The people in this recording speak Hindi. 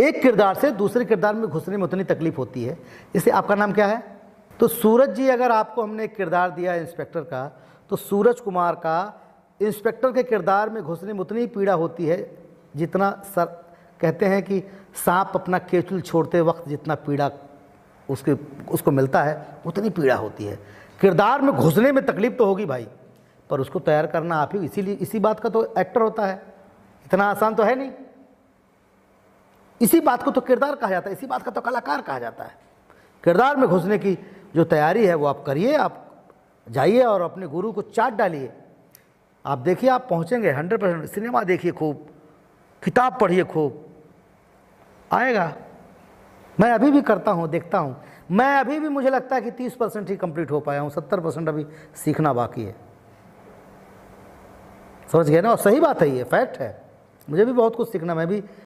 एक किरदार से दूसरे किरदार में घुसने में उतनी तकलीफ होती है इससे आपका नाम क्या है तो सूरज जी अगर आपको हमने एक किरदार दिया इंस्पेक्टर का तो सूरज कुमार का इंस्पेक्टर के किरदार में घुसने में उतनी पीड़ा होती है जितना सर कहते हैं कि सांप अपना केचुल छोड़ते वक्त जितना पीड़ा उसके उसको मिलता है उतनी पीड़ा होती है किरदार में घुसने में तकलीफ तो होगी भाई पर उसको तैयार करना आप ही इसीलिए इसी बात का तो एक्टर होता है इतना आसान तो है नहीं इसी बात को तो किरदार कहा जाता है इसी बात का तो कलाकार कहा जाता है किरदार में घुसने की जो तैयारी है वो आप करिए आप जाइए और अपने गुरु को चाट डालिए आप देखिए आप पहुँचेंगे हंड्रेड परसेंट सिनेमा देखिए खूब किताब पढ़िए खूब आएगा मैं अभी भी करता हूँ देखता हूँ मैं अभी भी मुझे लगता है कि तीस परसेंट ही कंप्लीट हो पाया हूँ सत्तर परसेंट अभी सीखना बाकी है समझ गया ना और सही बात है ये फैक्ट है मुझे भी बहुत कुछ सीखना मैं भी